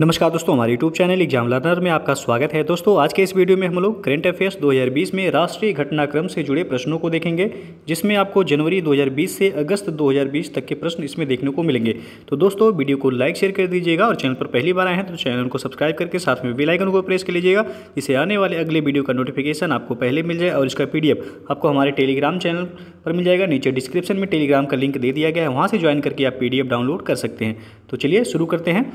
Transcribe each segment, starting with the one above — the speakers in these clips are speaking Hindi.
नमस्कार दोस्तों हमारे यूट्यूब चैनल एग्जाम लर्नर में आपका स्वागत है दोस्तों आज के इस वीडियो में हम लोग करेंट अफेयर्स 2020 में राष्ट्रीय घटनाक्रम से जुड़े प्रश्नों को देखेंगे जिसमें आपको जनवरी 2020 से अगस्त 2020 तक के प्रश्न इसमें देखने को मिलेंगे तो दोस्तों वीडियो को लाइक शेयर कर दीजिएगा और चैनल पर पहली बार आए हैं तो चैनल को सब्सक्राइब करके साथ में बेलाइकन को प्रेस कर लीजिएगा इसे आने वाले अगले वीडियो का नोटिफिकेशन आपको पहले मिल जाए और इसका पी आपको हमारे टेलीग्राम चैनल पर मिल जाएगा नीचे डिस्क्रिप्शन में टेलीग्राम का लिंक दे दिया गया है वहाँ से ज्वाइन करके आप पी डाउनलोड कर सकते हैं तो चलिए शुरू करते हैं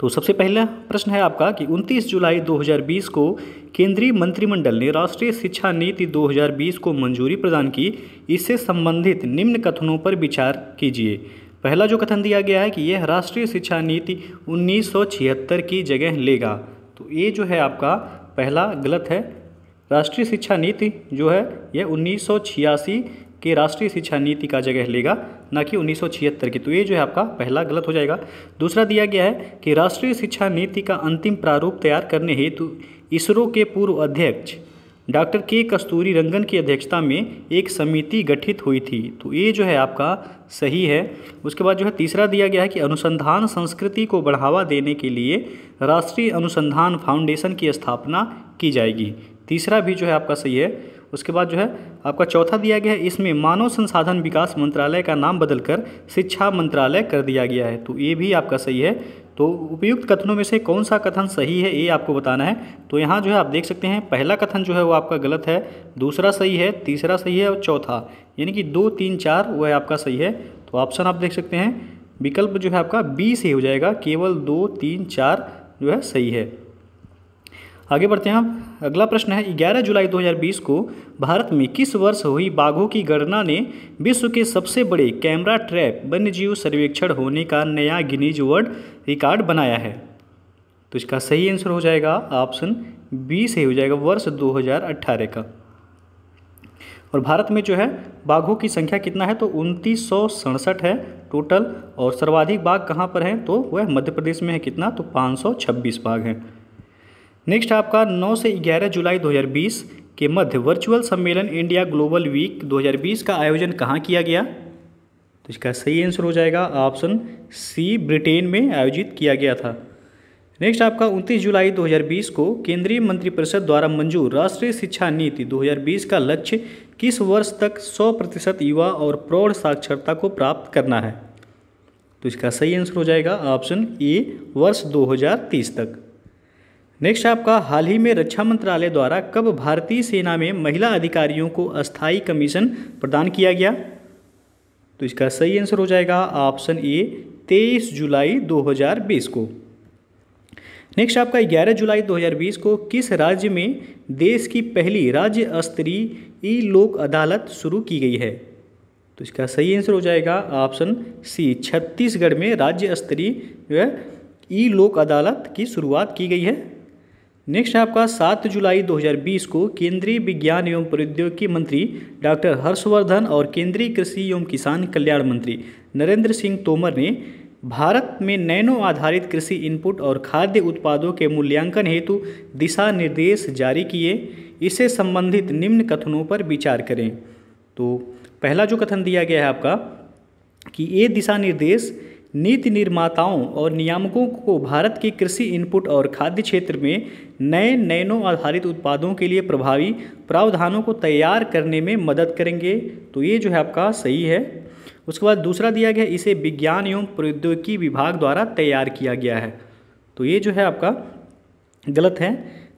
तो सबसे पहला प्रश्न है आपका कि 29 जुलाई 2020 को केंद्रीय मंत्रिमंडल ने राष्ट्रीय शिक्षा नीति 2020 को मंजूरी प्रदान की इससे संबंधित निम्न कथनों पर विचार कीजिए पहला जो कथन दिया गया है कि यह राष्ट्रीय शिक्षा नीति उन्नीस की जगह लेगा तो ये जो है आपका पहला गलत है राष्ट्रीय शिक्षा नीति जो है यह उन्नीस कि राष्ट्रीय शिक्षा नीति का जगह लेगा ना कि उन्नीस की तो ये जो है आपका पहला गलत हो जाएगा दूसरा दिया गया है कि राष्ट्रीय शिक्षा नीति का अंतिम प्रारूप तैयार करने हेतु इसरो के पूर्व अध्यक्ष डॉक्टर के कस्तूरी रंगन की अध्यक्षता में एक समिति गठित हुई थी तो ये जो है आपका सही है उसके बाद जो है तीसरा दिया गया है कि अनुसंधान संस्कृति को बढ़ावा देने के लिए राष्ट्रीय अनुसंधान फाउंडेशन की स्थापना की जाएगी तीसरा भी जो है आपका सही है उसके बाद जो है आपका चौथा दिया गया है इसमें मानव संसाधन विकास मंत्रालय का नाम बदलकर शिक्षा मंत्रालय कर दिया गया है तो ये भी आपका सही है तो उपयुक्त कथनों में से कौन सा कथन सही है ये आपको बताना है तो यहाँ जो है आप देख सकते हैं पहला कथन जो है वो आपका गलत है दूसरा सही है तीसरा सही है और चौथा यानी कि दो तीन चार वह आपका सही है तो ऑप्शन आप देख सकते हैं विकल्प जो है आपका बी सही हो जाएगा केवल दो तीन चार जो है सही है आगे बढ़ते हैं आप अगला प्रश्न है 11 जुलाई 2020 को भारत में किस वर्ष हुई बाघों की गणना ने विश्व के सबसे बड़े कैमरा ट्रैप वन्यजीव सर्वेक्षण होने का नया गिनीज वर्ल्ड रिकॉर्ड बनाया है तो इसका सही आंसर हो जाएगा ऑप्शन बी सही हो जाएगा वर्ष 2018 का और भारत में जो है बाघों की संख्या कितना है तो उनतीस है टोटल और सर्वाधिक बाघ कहाँ पर हैं तो वह मध्य प्रदेश में है कितना तो पाँच बाघ हैं नेक्स्ट आपका 9 से 11 जुलाई 2020 के मध्य वर्चुअल सम्मेलन इंडिया ग्लोबल वीक 2020 का आयोजन कहाँ किया गया तो इसका सही आंसर हो जाएगा ऑप्शन सी ब्रिटेन में आयोजित किया गया था नेक्स्ट आपका 29 जुलाई 2020 को केंद्रीय मंत्रिपरिषद द्वारा मंजूर राष्ट्रीय शिक्षा नीति 2020 का लक्ष्य किस वर्ष तक 100 प्रतिशत युवा और प्रौढ़ साक्षरता को प्राप्त करना है तो इसका सही आंसर हो जाएगा ऑप्शन ए वर्ष 2030 तक नेक्स्ट आपका हाल ही में रक्षा मंत्रालय द्वारा कब भारतीय सेना में महिला अधिकारियों को अस्थायी कमीशन प्रदान किया गया तो इसका सही आंसर हो जाएगा ऑप्शन ए 23 जुलाई 2020 को नेक्स्ट आपका 11 जुलाई 2020 को किस राज्य में देश की पहली राज्य स्तरीय ई लोक अदालत शुरू की गई है तो इसका सही आंसर हो जाएगा ऑप्शन सी छत्तीसगढ़ में राज्य स्तरीय ई लोक अदालत की शुरुआत की गई है नेक्स्ट आपका 7 जुलाई 2020 को केंद्रीय विज्ञान एवं प्रौद्योगिकी मंत्री डॉक्टर हर्षवर्धन और केंद्रीय कृषि एवं किसान कल्याण मंत्री नरेंद्र सिंह तोमर ने भारत में नैनो आधारित कृषि इनपुट और खाद्य उत्पादों के मूल्यांकन हेतु दिशा निर्देश जारी किए इससे संबंधित निम्न कथनों पर विचार करें तो पहला जो कथन दिया गया है आपका कि ये दिशा निर्देश नीति निर्माताओं और नियामकों को भारत के कृषि इनपुट और खाद्य क्षेत्र में नए नैनो आधारित उत्पादों के लिए प्रभावी प्रावधानों को तैयार करने में मदद करेंगे तो ये जो है आपका सही है उसके बाद दूसरा दिया गया इसे विज्ञान एवं प्रौद्योगिकी विभाग द्वारा तैयार किया गया है तो ये जो है आपका गलत है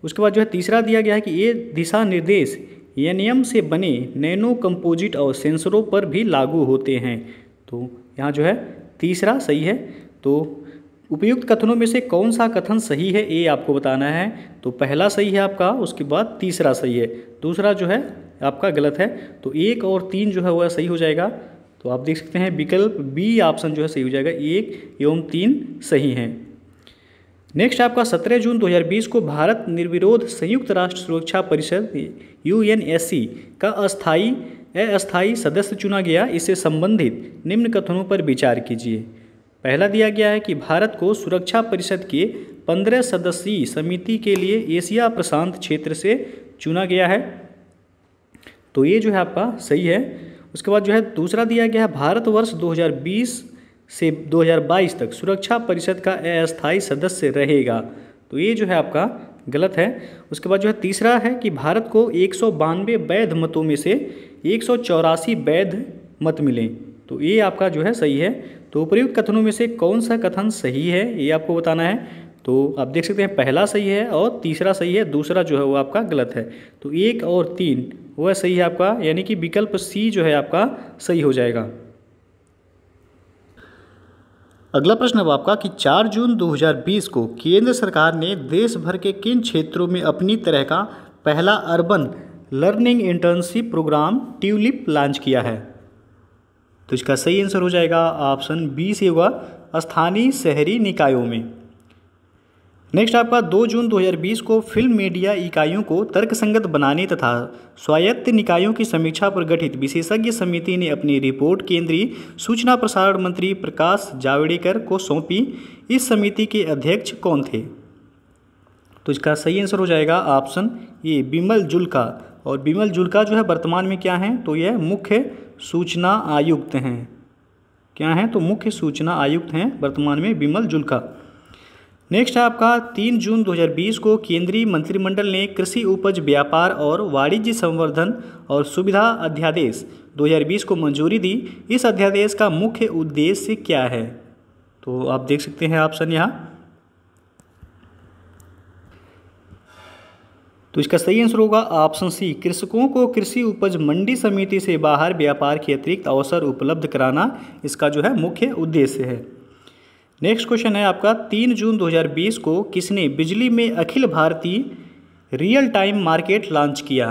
उसके बाद जो है तीसरा दिया गया है कि ये दिशा निर्देश एनियम से बने नैनो कंपोजिट और सेंसरों पर भी लागू होते हैं तो यहाँ जो है तीसरा सही है तो उपयुक्त कथनों में से कौन सा कथन सही है ये आपको बताना है तो पहला सही है आपका उसके बाद तीसरा सही है दूसरा जो है आपका गलत है तो एक और तीन जो है वह सही हो जाएगा तो आप देख सकते हैं विकल्प बी ऑप्शन जो है सही हो जाएगा एक एवं तीन सही हैं नेक्स्ट आपका 17 जून 2020 को भारत निर्विरोध संयुक्त राष्ट्र सुरक्षा परिषद यू का अस्थायी अस्थायी सदस्य चुना गया इससे संबंधित निम्न कथनों पर विचार कीजिए पहला दिया गया है कि भारत को सुरक्षा परिषद के पंद्रह सदस्यीय समिति के लिए एशिया प्रशांत क्षेत्र से चुना गया है तो ये जो है आपका सही है उसके बाद जो है दूसरा दिया गया है भारत वर्ष 2020 से 2022 तक सुरक्षा परिषद का अस्थायी सदस्य रहेगा तो ये जो है आपका गलत है उसके बाद जो है तीसरा है कि भारत को एक वैध मतों में से एक वैध मत मिले तो ये आपका जो है सही है तो उपयुक्त कथनों में से कौन सा कथन सही है ये आपको बताना है तो आप देख सकते हैं पहला सही है और तीसरा सही है दूसरा जो है वो आपका गलत है तो एक और तीन वह सही है आपका यानी कि विकल्प सी जो है आपका सही हो जाएगा अगला प्रश्न अब आपका कि 4 जून 2020 को केंद्र सरकार ने देश भर के किन क्षेत्रों में अपनी तरह का पहला urban learning internship program Tulip launch किया है तो इसका सही आंसर हो जाएगा ऑप्शन बी से हुआ स्थानीय शहरी निकायों में नेक्स्ट आपका 2 जून 2020 को फिल्म मीडिया इकाइयों को तर्कसंगत बनाने तथा स्वायत्त निकायों की समीक्षा पर गठित विशेषज्ञ समिति ने अपनी रिपोर्ट केंद्रीय सूचना प्रसारण मंत्री प्रकाश जावड़ेकर को सौंपी इस समिति के अध्यक्ष कौन थे तो इसका सही आंसर हो जाएगा ऑप्शन ये बिमल जुल्का और बिमल जुल्का जो है वर्तमान में क्या हैं तो यह मुख्य सूचना आयुक्त हैं क्या हैं तो मुख्य सूचना आयुक्त हैं वर्तमान में बिमल जुल्का नेक्स्ट है आपका तीन जून 2020 को केंद्रीय मंत्रिमंडल ने कृषि उपज व्यापार और वाणिज्य संवर्धन और सुविधा अध्यादेश 2020 को मंजूरी दी इस अध्यादेश का मुख्य उद्देश्य क्या है तो आप देख सकते हैं ऑप्शन यहाँ तो इसका सही आंसर होगा ऑप्शन सी कृषकों को कृषि उपज मंडी समिति से बाहर व्यापार के अतिरिक्त अवसर उपलब्ध कराना इसका जो है मुख्य उद्देश्य है नेक्स्ट क्वेश्चन है आपका तीन जून 2020 को किसने बिजली में अखिल भारतीय रियल टाइम मार्केट लॉन्च किया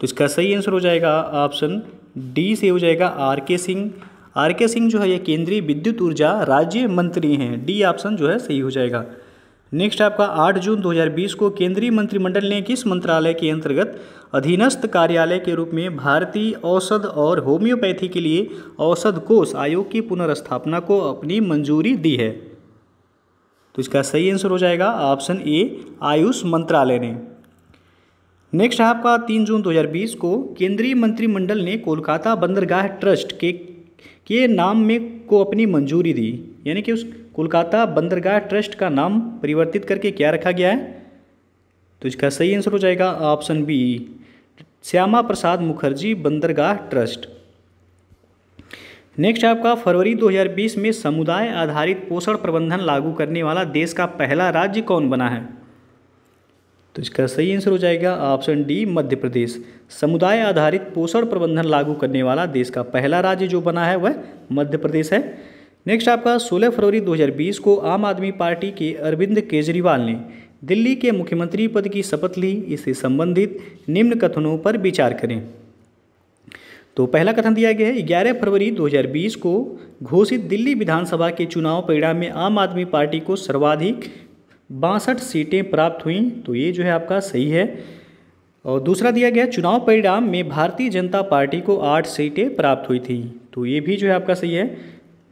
तो इसका सही आंसर हो जाएगा ऑप्शन डी से हो जाएगा आर के सिंह आर के सिंह जो है ये केंद्रीय विद्युत ऊर्जा राज्य मंत्री हैं डी ऑप्शन जो है सही हो जाएगा नेक्स्ट आपका 8 जून 2020 को केंद्रीय मंत्रिमंडल ने किस मंत्रालय के अंतर्गत अधीनस्थ कार्यालय के रूप में भारतीय औषध और होम्योपैथी के लिए औषध कोष आयोग की पुनर्स्थापना को अपनी मंजूरी दी है तो इसका सही आंसर हो जाएगा ऑप्शन ए आयुष मंत्रालय ने नेक्स्ट आपका 3 जून 2020 को केंद्रीय मंत्रिमंडल ने कोलकाता बंदरगाह ट्रस्ट के के नाम में को अपनी मंजूरी दी यानी कि उस कोलकाता बंदरगाह ट्रस्ट का नाम परिवर्तित करके क्या रखा गया है तो इसका सही आंसर हो जाएगा ऑप्शन बी श्यामा प्रसाद मुखर्जी बंदरगाह ट्रस्ट नेक्स्ट आपका फरवरी 2020 में समुदाय आधारित पोषण प्रबंधन लागू करने वाला देश का पहला राज्य कौन बना है तो इसका सही आंसर हो जाएगा ऑप्शन डी मध्य प्रदेश समुदाय आधारित पोषण प्रबंधन लागू करने वाला देश का पहला राज्य जो बना है वह मध्य प्रदेश है नेक्स्ट आपका 16 फरवरी 2020 को आम आदमी पार्टी के अरविंद केजरीवाल ने दिल्ली के मुख्यमंत्री पद की शपथ ली इससे संबंधित निम्न कथनों पर विचार करें तो पहला कथन दिया गया है ग्यारह फरवरी 2020 को घोषित दिल्ली विधानसभा के चुनाव परिणाम में आम आदमी पार्टी को सर्वाधिक बासठ सीटें प्राप्त हुई तो ये जो है आपका सही है और दूसरा दिया गया चुनाव परिणाम में भारतीय जनता पार्टी को आठ सीटें प्राप्त हुई थी तो ये भी जो है आपका सही है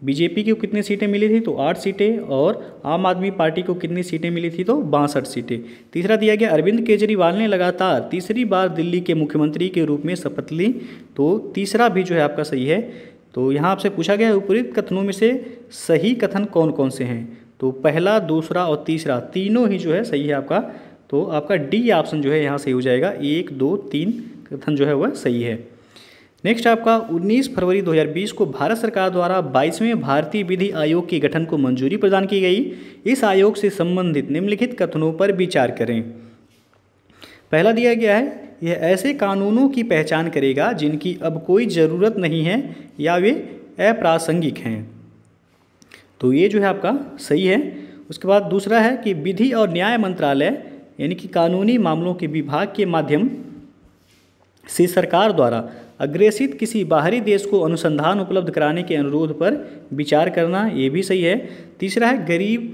बीजेपी को कितनी सीटें मिली थी तो आठ सीटें और आम आदमी पार्टी को कितनी सीटें मिली थी तो बासठ सीटें तीसरा दिया गया अरविंद केजरीवाल ने लगातार तीसरी बार दिल्ली के मुख्यमंत्री के रूप में शपथ ली तो तीसरा भी जो है आपका सही है तो यहाँ आपसे पूछा गया है उपरीत कथनों में से सही कथन कौन कौन से हैं तो पहला दूसरा और तीसरा तीनों ही जो है सही है आपका तो आपका डी ऑप्शन जो है यहाँ सही हो जाएगा एक दो तीन कथन जो है वह सही है नेक्स्ट आपका 19 फरवरी 2020 को भारत सरकार द्वारा 22वें भारतीय विधि आयोग के गठन को मंजूरी प्रदान की गई इस आयोग से संबंधित निम्नलिखित कथनों पर विचार करें पहला दिया गया है यह ऐसे कानूनों की पहचान करेगा जिनकी अब कोई ज़रूरत नहीं है या वे अप्रासंगिक हैं तो ये जो है आपका सही है उसके बाद दूसरा है कि विधि और न्याय मंत्रालय यानी कि कानूनी मामलों के विभाग के माध्यम से सरकार द्वारा अग्रेसित किसी बाहरी देश को अनुसंधान उपलब्ध कराने के अनुरोध पर विचार करना ये भी सही है तीसरा है गरीब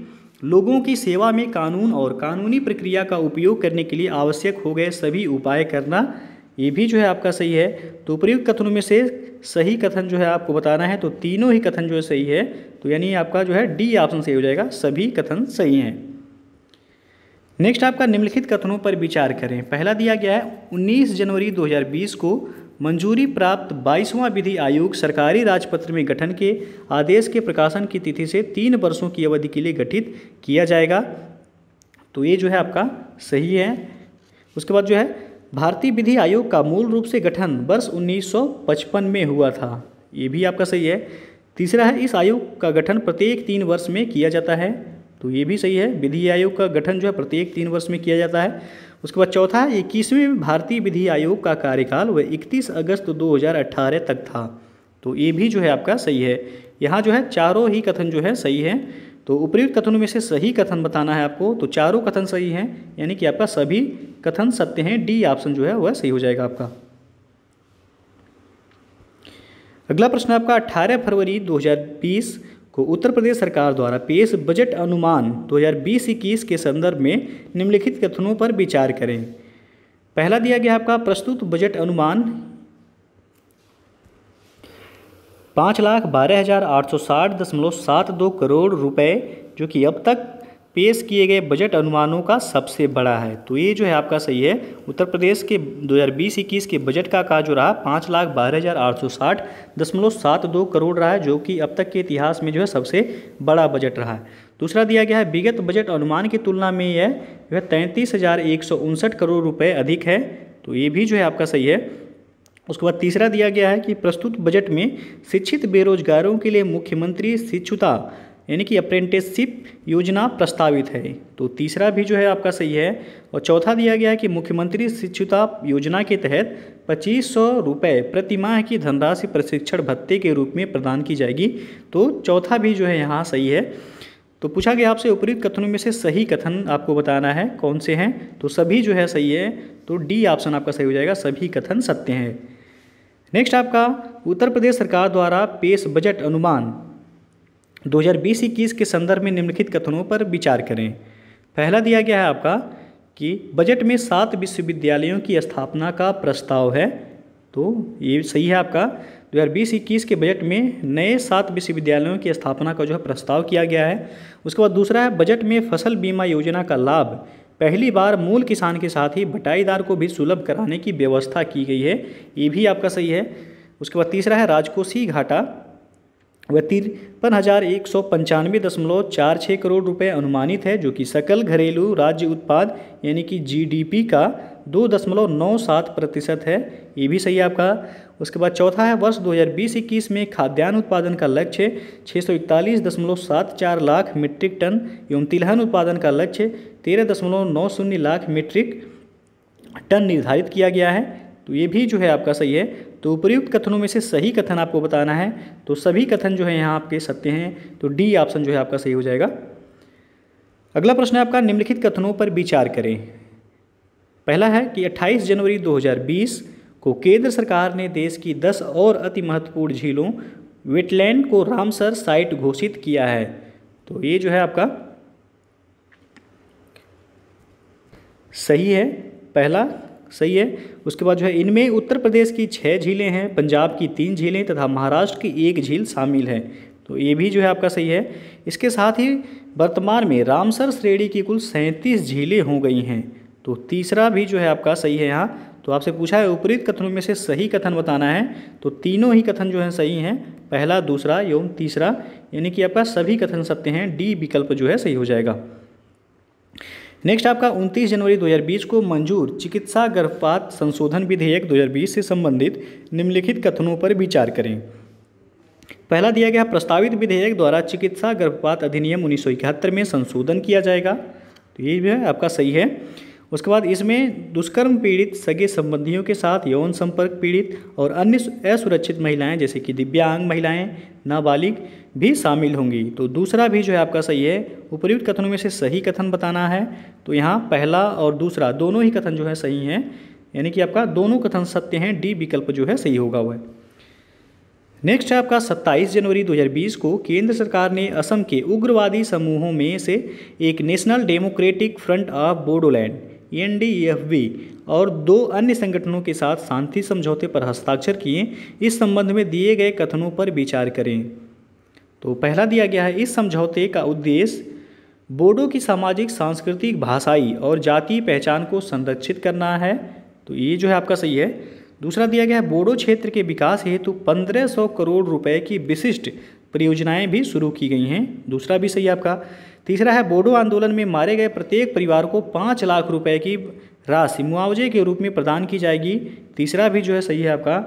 लोगों की सेवा में कानून और कानूनी प्रक्रिया का उपयोग करने के लिए आवश्यक हो गए सभी उपाय करना ये भी जो है आपका सही है तो उपयुक्त कथनों में से सही कथन जो है आपको बताना है तो तीनों ही कथन जो है सही है तो यानी आपका जो है डी ऑप्शन सही हो जाएगा सभी कथन सही हैं नेक्स्ट आपका निम्नलिखित कथनों पर विचार करें पहला दिया गया है 19 जनवरी 2020 को मंजूरी प्राप्त बाईसवां विधि आयोग सरकारी राजपत्र में गठन के आदेश के प्रकाशन की तिथि से तीन वर्षों की अवधि के लिए गठित किया जाएगा तो ये जो है आपका सही है उसके बाद जो है भारतीय विधि आयोग का मूल रूप से गठन वर्ष 1955 में हुआ था ये भी आपका सही है तीसरा है इस आयोग का गठन प्रत्येक तीन वर्ष में किया जाता है तो ये भी सही है विधि आयोग का गठन जो है प्रत्येक तीन वर्ष में किया जाता है उसके बाद चौथा इक्कीसवीं भारतीय विधि आयोग का कार्यकाल वह इकतीस अगस्त 2018 तक था तो ये भी जो है आपका सही है यहाँ जो है चारों ही कथन जो है सही है तो उपयुक्त कथनों में से सही कथन बताना है आपको तो चारों कथन सही हैं यानी कि आपका सभी कथन सत्य हैं डी ऑप्शन जो है वह सही हो जाएगा आपका अगला प्रश्न आपका 18 फरवरी 2020 को उत्तर प्रदेश सरकार द्वारा पेश बजट अनुमान 2020-21 के संदर्भ में निम्नलिखित कथनों पर विचार करें पहला दिया गया आपका प्रस्तुत बजट अनुमान पाँच लाख बारह हज़ार आठ सौ साठ दशमलव सात दो करोड़ रुपए जो कि अब तक पेश किए गए बजट अनुमानों का सबसे बड़ा है तो ये जो है आपका सही है उत्तर प्रदेश के 2020-21 के बजट का का जो रहा पाँच लाख बारह हज़ार आठ सौ साठ दशमलव सात दो करोड़ रहा है जो कि अब तक के इतिहास में जो है सबसे बड़ा बजट रहा है दूसरा दिया गया है विगत बजट अनुमान की तुलना में यह जो है तैंतीस हज़ार एक सौ उनसठ करोड़ रुपये अधिक है तो ये भी जो है आपका सही है उसके बाद तीसरा दिया गया है कि प्रस्तुत बजट में शिक्षित बेरोजगारों के लिए मुख्यमंत्री शिक्षुता यानी कि अप्रेंटिसशिप योजना प्रस्तावित है तो तीसरा भी जो है आपका सही है और चौथा दिया गया है कि मुख्यमंत्री शिक्षुता योजना के तहत पच्चीस सौ रुपये प्रतिमाह की धनराशि प्रशिक्षण भत्ते के रूप में प्रदान की जाएगी तो चौथा भी जो है यहाँ सही है तो पूछा गया आपसे उपरीत कथनों में से सही कथन आपको बताना है कौन से हैं तो सभी जो है सही है तो डी ऑप्शन आपका सही हो जाएगा सभी कथन सत्य हैं नेक्स्ट आपका उत्तर प्रदेश सरकार द्वारा पेश बजट अनुमान बीस इक्कीस के संदर्भ में निम्नलिखित कथनों पर विचार करें पहला दिया गया है आपका कि बजट में सात विश्वविद्यालयों की स्थापना का प्रस्ताव है तो ये सही है आपका बीस इक्कीस के बजट में नए सात विश्वविद्यालयों की स्थापना का जो है प्रस्ताव किया गया है उसके बाद दूसरा है बजट में फसल बीमा योजना का लाभ पहली बार मूल किसान के साथ ही बटाईदार को भी सुलभ कराने की व्यवस्था की गई है ये भी आपका सही है उसके बाद तीसरा है राजकोषीय घाटा व तिरपन हज़ार एक सौ पंचानवे दशमलव चार छः करोड़ रुपए अनुमानित है जो कि सकल घरेलू राज्य उत्पाद यानी कि जीडीपी का दो दशमलव नौ सात प्रतिशत है ये भी सही है आपका उसके बाद चौथा है वर्ष 2020-21 में खाद्यान्न उत्पादन का लक्ष्य छः सौ इकतालीस दशमलव सात चार लाख मीट्रिक टन एवं तिलहन उत्पादन का लक्ष्य तेरह दशमलव नौ शून्य लाख मीट्रिक टन निर्धारित किया गया है तो ये भी जो है आपका सही है तो उपयुक्त कथनों में से सही कथन आपको बताना है तो सभी कथन जो है यहाँ आपके सत्य हैं तो डी ऑप्शन जो है आपका सही हो जाएगा अगला प्रश्न है आपका निम्नलिखित कथनों पर विचार करें पहला है कि 28 जनवरी 2020 को केंद्र सरकार ने देश की 10 और अति महत्वपूर्ण झीलों वेटलैंड को रामसर साइट घोषित किया है तो ये जो है आपका सही है पहला सही है उसके बाद जो है इनमें उत्तर प्रदेश की छः झीलें हैं पंजाब की तीन झीलें तथा महाराष्ट्र की एक झील शामिल है तो ये भी जो है आपका सही है इसके साथ ही वर्तमान में रामसर श्रेणी की कुल सैंतीस झीलें हो गई हैं तो तीसरा भी जो है आपका सही है यहाँ तो आपसे पूछा है उपरीत कथनों में से सही कथन बताना है तो तीनों ही कथन जो है सही हैं पहला दूसरा एवं तीसरा यानी कि आपका सभी कथन सत्य हैं डी विकल्प जो है सही हो जाएगा नेक्स्ट आपका 29 जनवरी 2020 को मंजूर चिकित्सा गर्भपात संशोधन विधेयक 2020 से संबंधित निम्नलिखित कथनों पर विचार करें पहला दिया गया प्रस्तावित विधेयक द्वारा चिकित्सा गर्भपात अधिनियम उन्नीस में संशोधन किया जाएगा तो ये भी है आपका सही है उसके बाद इसमें दुष्कर्म पीड़ित सगे संबंधियों के साथ यौन संपर्क पीड़ित और अन्य असुरक्षित महिलाएं जैसे कि दिव्यांग महिलाएं नाबालिग भी शामिल होंगी तो दूसरा भी जो है आपका सही है उपयुक्त कथनों में से सही कथन बताना है तो यहाँ पहला और दूसरा दोनों ही कथन जो है सही हैं यानी कि आपका दोनों कथन सत्य हैं डी विकल्प जो है सही होगा वह नेक्स्ट है आपका 27 जनवरी 2020 को केंद्र सरकार ने असम के उग्रवादी समूहों में से एक National Democratic Front of Bodoland N और दो अन्य संगठनों के साथ शांति समझौते पर हस्ताक्षर किए इस संबंध में दिए गए कथनों पर विचार करें तो पहला दिया गया है इस समझौते का उद्देश्य बोडो की सामाजिक सांस्कृतिक भाषाई और जातीय पहचान को संरक्षित करना है तो ये जो है आपका सही है दूसरा दिया गया है बोडो क्षेत्र के विकास हेतु तो 1500 करोड़ रुपए की विशिष्ट परियोजनाएं भी शुरू की गई हैं दूसरा भी सही आपका तीसरा है बोडो आंदोलन में मारे गए प्रत्येक परिवार को पाँच लाख रुपए की राशि मुआवजे के रूप में प्रदान की जाएगी तीसरा भी जो है सही है आपका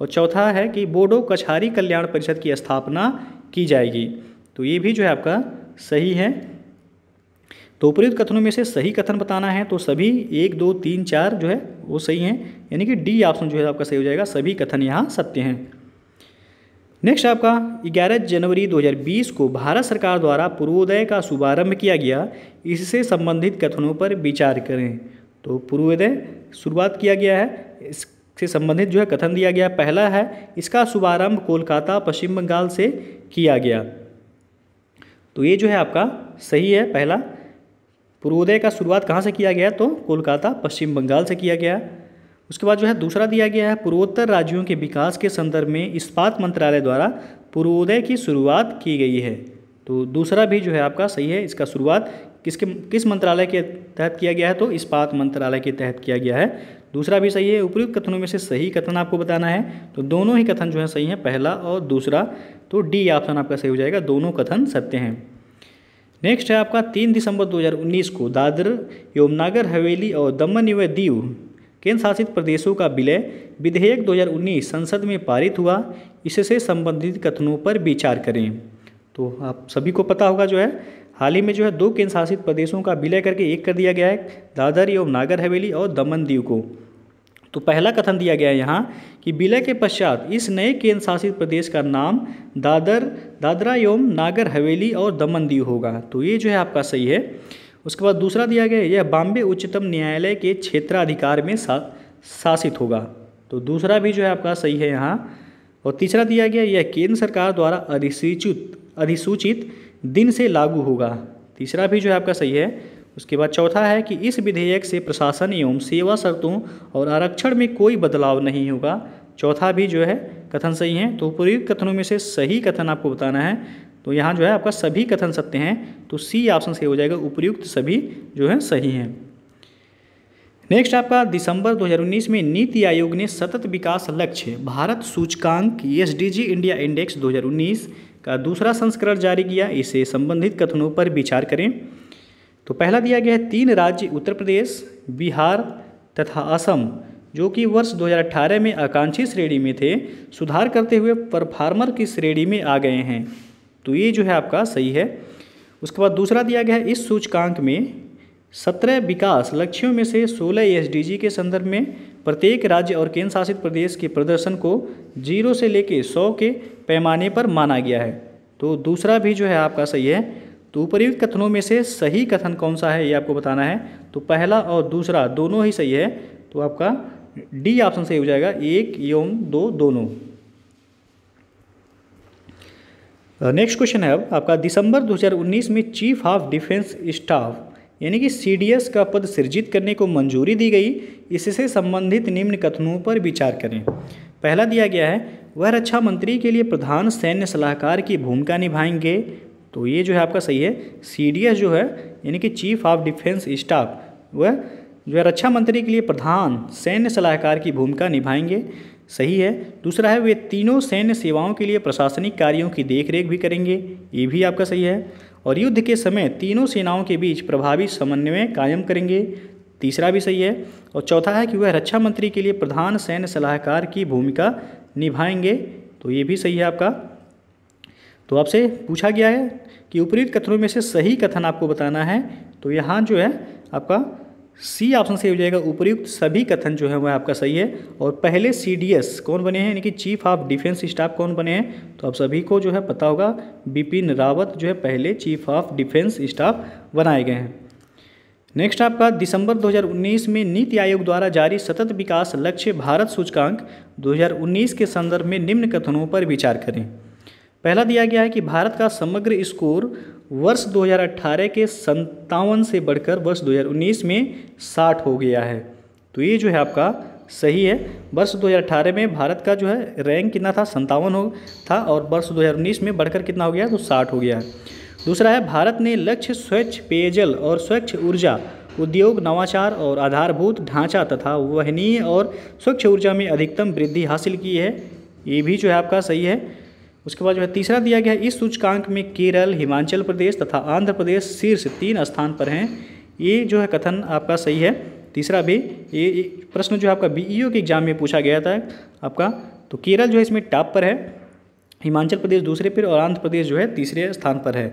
और चौथा है कि बोडो कछारी कल्याण परिषद की स्थापना की जाएगी तो ये भी जो है आपका सही है तो उपरीत कथनों में से सही कथन बताना है तो सभी एक दो तीन चार जो है वो सही हैं यानी कि डी ऑप्शन जो है आपका सही हो जाएगा सभी कथन यहाँ सत्य हैं नेक्स्ट आपका 11 जनवरी 2020 को भारत सरकार द्वारा पूर्वोदय का शुभारंभ किया गया इससे संबंधित कथनों पर विचार करें तो पूर्वोदय शुरुआत किया गया है इससे संबंधित जो है कथन दिया गया पहला है इसका शुभारंभ कोलकाता पश्चिम बंगाल से किया गया तो ये जो है आपका सही है पहला पूर्वोदय का शुरुआत कहाँ से किया गया तो कोलकाता पश्चिम बंगाल से किया गया उसके बाद जो है दूसरा दिया गया है पूर्वोत्तर राज्यों के विकास के संदर्भ में इस्पात मंत्रालय द्वारा पूर्वोदय की शुरुआत की गई है तो दूसरा भी जो है आपका सही है इसका शुरुआत किसके किस मंत्रालय के तहत किया गया है तो इस्पात मंत्रालय के तहत किया गया है दूसरा भी सही है उपयुक्त कथनों में से सही कथन आपको बताना है तो दोनों ही कथन जो है सही है पहला और दूसरा तो डी ऑप्शन आपका सही हो जाएगा दोनों कथन सत्य हैं नेक्स्ट है आपका तीन दिसंबर 2019 को दादर नागर हवेली और दमन व दीव केंद्र शासित प्रदेशों का विलय विधेयक 2019 संसद में पारित हुआ इससे संबंधित कथनों पर विचार करें तो आप सभी को पता होगा जो है हाल ही में जो है दो केंद्र शासित प्रदेशों का विलय करके एक कर दिया गया है दादर एवं नागर हवेली और दमन दीव को तो पहला कथन दिया गया है यहाँ कि विलय के पश्चात इस नए केंद्र शासित प्रदेश का नाम दादर दादरा एवं नागर हवेली और दमन दीव होगा तो ये जो है आपका सही है उसके बाद दूसरा दिया गया यह बॉम्बे उच्चतम न्यायालय के क्षेत्राधिकार में सा, शासित होगा तो दूसरा भी जो है आपका सही है यहाँ और तीसरा दिया गया यह केंद्र सरकार द्वारा अधिसूचित अधिसूचित दिन से लागू होगा तीसरा भी जो है आपका सही है उसके बाद चौथा है कि इस विधेयक से प्रशासन एवं सेवा शर्तों और आरक्षण में कोई बदलाव नहीं होगा चौथा भी जो है कथन सही है तो पूरी कथनों में से सही कथन आपको बताना है तो यहाँ जो है आपका सभी कथन सत्य हैं तो सी ऑप्शन सही हो जाएगा उपयुक्त सभी जो है सही हैं नेक्स्ट आपका दिसंबर 2019 में नीति आयोग ने सतत विकास लक्ष्य भारत सूचकांक एस इंडिया इंडेक्स 2019 का दूसरा संस्करण जारी किया इसे संबंधित कथनों पर विचार करें तो पहला दिया गया है तीन राज्य उत्तर प्रदेश बिहार तथा असम जो कि वर्ष 2018 में आकांक्षी श्रेणी में थे सुधार करते हुए परफार्मर की श्रेणी में आ गए हैं तो ये जो है आपका सही है उसके बाद दूसरा दिया गया है इस सूचकांक में सत्रह विकास लक्ष्यों में से सोलह एस के संदर्भ में प्रत्येक राज्य और केंद्र शासित प्रदेश के प्रदर्शन को जीरो से लेकर सौ के पैमाने पर माना गया है तो दूसरा भी जो है आपका सही है तो उपरयुक्त कथनों में से सही कथन कौन सा है ये आपको बताना है तो पहला और दूसरा दोनों ही सही है तो आपका डी ऑप्शन सही हो जाएगा एक एवं दो दोनों नेक्स्ट uh, क्वेश्चन है अब आपका दिसंबर 2019 में चीफ ऑफ डिफेंस स्टाफ यानी कि सीडीएस का पद सृजित करने को मंजूरी दी गई इससे संबंधित निम्न कथनों पर विचार करें पहला दिया गया है वह रक्षा मंत्री के लिए प्रधान सैन्य सलाहकार की भूमिका निभाएंगे तो ये जो है आपका सही है सीडीएस जो है यानी कि चीफ ऑफ डिफेंस स्टाफ वह जो है रक्षा मंत्री के लिए प्रधान सैन्य सलाहकार की भूमिका निभाएंगे सही है दूसरा है वे तीनों सैन्य सेवाओं के लिए प्रशासनिक कार्यों की देखरेख भी करेंगे ये भी आपका सही है और युद्ध के समय तीनों सेनाओं के बीच प्रभावी समन्वय कायम करेंगे तीसरा भी सही है और चौथा है कि वह रक्षा मंत्री के लिए प्रधान सैन्य सलाहकार की भूमिका निभाएंगे तो ये भी सही है आपका तो आपसे पूछा गया है कि उपरीत कथनों में से सही कथन आपको बताना है तो यहाँ जो है आपका सी ऑप्शन सही हो जाएगा उपयुक्त सभी कथन जो है वह आपका सही है और पहले सी डी एस कौन बने हैं यानी कि चीफ ऑफ डिफेंस स्टाफ कौन बने हैं तो आप सभी को जो है पता होगा बिपिन रावत जो है पहले चीफ ऑफ डिफेंस स्टाफ बनाए गए हैं नेक्स्ट आपका दिसंबर 2019 में नीति आयोग द्वारा जारी सतत विकास लक्ष्य भारत सूचकांक 2019 के संदर्भ में निम्न कथनों पर विचार करें पहला दिया गया है कि भारत का समग्र स्कोर वर्ष 2018 के संतावन से बढ़कर वर्ष 2019 में 60 हो गया है तो ये जो है आपका सही है वर्ष 2018 में भारत का जो है रैंक कितना था संतावन हो था और वर्ष 2019 में बढ़कर कितना हो गया तो 60 हो गया है दूसरा है भारत ने लक्ष्य स्वच्छ पेयजल और स्वच्छ ऊर्जा उद्योग नवाचार और आधारभूत ढांचा तथा वहनीय और स्वच्छ ऊर्जा में अधिकतम वृद्धि हासिल की है ये भी जो है आपका सही है उसके बाद जो है तीसरा दिया गया है इस सूचकांक में केरल हिमाचल प्रदेश तथा आंध्र प्रदेश शीर्ष तीन स्थान पर हैं ये जो है कथन आपका सही है तीसरा भी ये प्रश्न जो है आपका बी e के एग्जाम में पूछा गया था आपका तो केरल जो है इसमें टॉप पर है हिमाचल प्रदेश दूसरे पर और आंध्र प्रदेश जो है तीसरे स्थान पर है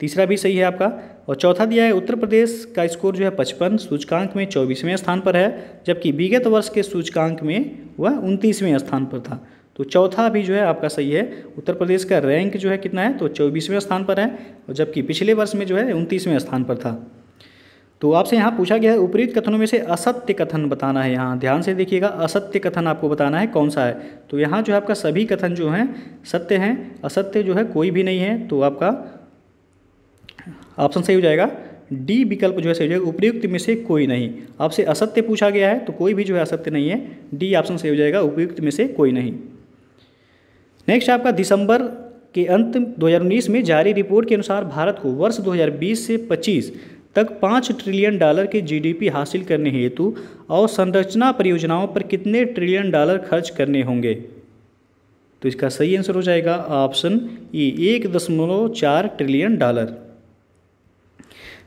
तीसरा भी सही है आपका और चौथा दिया है उत्तर प्रदेश का स्कोर जो है पचपन सूचकांक में चौबीसवें स्थान पर है जबकि विगत वर्ष के सूचकांक में वह उनतीसवें स्थान पर था तो चौथा भी जो है आपका सही है उत्तर प्रदेश का रैंक जो है कितना है तो चौबीसवें स्थान पर है और जबकि पिछले वर्ष में जो है उनतीसवें स्थान पर था तो आपसे यहाँ पूछा गया है उपरीत कथनों में से असत्य कथन बताना है यहाँ ध्यान से देखिएगा असत्य कथन आपको बताना है कौन सा है तो यहाँ जो है आपका सभी कथन जो हैं सत्य हैं असत्य जो है कोई भी नहीं है तो आपका ऑप्शन सही हो जाएगा डी विकल्प जो है सही हो जाएगा उपयुक्त में से कोई नहीं आपसे असत्य पूछा गया है तो कोई भी जो है असत्य नहीं है डी ऑप्शन सही हो जाएगा उपयुक्त में से कोई नहीं नेक्स्ट आपका दिसंबर के अंत 2019 में जारी रिपोर्ट के अनुसार भारत को वर्ष 2020 से 25 तक 5 ट्रिलियन डॉलर के जीडीपी हासिल करने हेतु और संरचना परियोजनाओं पर कितने ट्रिलियन डॉलर खर्च करने होंगे तो इसका सही आंसर हो जाएगा ऑप्शन ई e, एक दशमलव चार ट्रिलियन डॉलर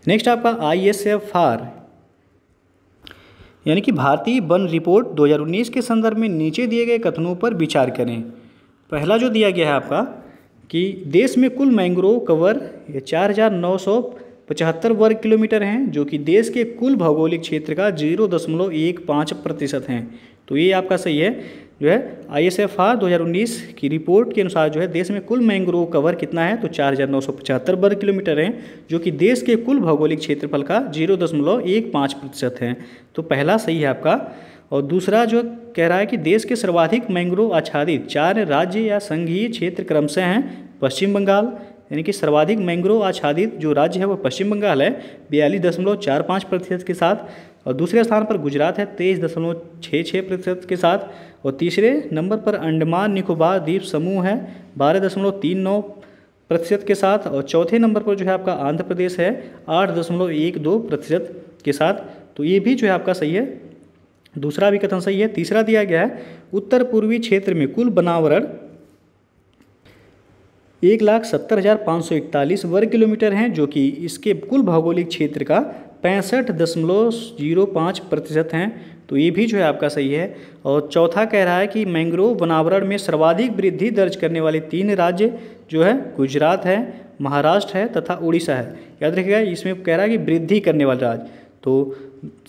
नेक्स्ट आपका आई एस एफ आर यानी कि भारतीय वन रिपोर्ट 2019 के संदर्भ में नीचे दिए गए कथनों पर विचार करें पहला जो दिया गया है आपका कि देश में कुल मैंग्रोव कवर चार हज़ार नौ सौ पचहत्तर वर्ग किलोमीटर हैं जो कि देश के कुल भौगोलिक क्षेत्र का जीरो दशमलव एक पाँच प्रतिशत हैं तो ये आपका सही है जो है आई एस एफ आर दो हज़ार उन्नीस की रिपोर्ट के अनुसार जो है देश में कुल मैंग्रोव कवर कितना है तो चार हज़ार नौ सौ पचहत्तर वर्ग किलोमीटर हैं जो कि देश के कुल भौगोलिक क्षेत्रफल का जीरो दशमलव एक पाँच प्रतिशत हैं तो पहला सही है आपका और दूसरा जो कह रहा है कि देश के सर्वाधिक मैंग्रोव आच्छादित चार राज्य या संघीय क्षेत्र क्रम से हैं पश्चिम बंगाल यानी कि सर्वाधिक मैंग्रोव आच्छादित जो राज्य है वह पश्चिम बंगाल है बयालीस दशमलव चार पाँच प्रतिशत के साथ और दूसरे स्थान पर गुजरात है तेईस दशमलव छः छः प्रतिशत के साथ और तीसरे नंबर पर अंडमान निकोबार द्वीप समूह है बारह दशमलव तीन नौ प्रतिशत के साथ और चौथे नंबर पर जो है आपका आंध्र प्रदेश है आठ दशमलव एक दो प्रतिशत के साथ तो ये भी जो है आपका सही है दूसरा भी कथन सही है तीसरा दिया गया है उत्तर पूर्वी क्षेत्र में कुल बनावरण एक लाख सत्तर हज़ार पाँच सौ इकतालीस वर्ग किलोमीटर हैं जो कि इसके कुल भौगोलिक क्षेत्र का पैंसठ दशमलव जीरो पाँच प्रतिशत हैं तो ये भी जो है आपका सही है और चौथा कह रहा है कि मैंग्रोव वनावरण में सर्वाधिक वृद्धि दर्ज करने वाले तीन राज्य जो है गुजरात है महाराष्ट्र है तथा उड़ीसा है याद रखिएगा इसमें कह रहा है कि वृद्धि करने वाले राज्य तो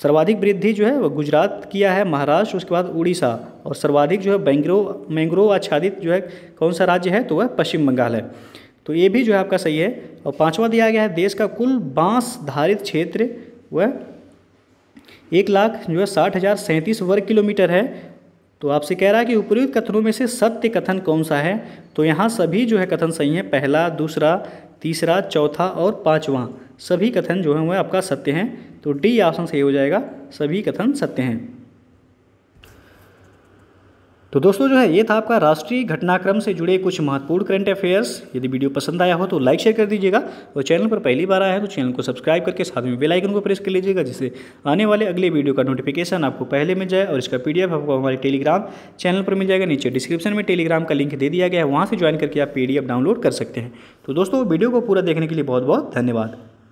सर्वाधिक वृद्धि जो है वो गुजरात किया है महाराष्ट्र उसके बाद उड़ीसा और सर्वाधिक जो है बैंग्रो मैंग्रोव आच्छादित जो है कौन सा राज्य है तो वह पश्चिम बंगाल है तो ये भी जो है आपका सही है और पाँचवा दिया गया है देश का कुल बांस धारित क्षेत्र वह एक लाख जो है साठ हज़ार सैंतीस वर्ग किलोमीटर है तो आपसे कह रहा है कि उपयुक्त कथनों में से सत्य कथन कौन सा है तो यहाँ सभी जो है कथन सही है पहला दूसरा तीसरा चौथा और पाँचवा सभी कथन जो है वह आपका सत्य हैं तो डी ऑप्शन सही हो जाएगा सभी कथन सत्य हैं तो दोस्तों जो है ये था आपका राष्ट्रीय घटनाक्रम से जुड़े कुछ महत्वपूर्ण करंट अफेयर्स यदि वीडियो पसंद आया हो तो लाइक शेयर कर दीजिएगा और चैनल पर पहली बार आया है तो चैनल को सब्सक्राइब करके साथ में बेल आइकन को प्रेस कर लीजिएगा जिससे आने वाले अगले वीडियो का नोटिफिकेशन आपको पहले मिल जाए और इसका पी आपको हमारे टेलीग्राम चैनल पर मिल जाएगा नीचे डिस्क्रिप्शन में टेलीग्राम का लिंक दे दिया गया है वहाँ से ज्वाइन करके आप पी डाउनलोड कर सकते हैं तो दोस्तों वीडियो को पूरा देखने के लिए बहुत बहुत धन्यवाद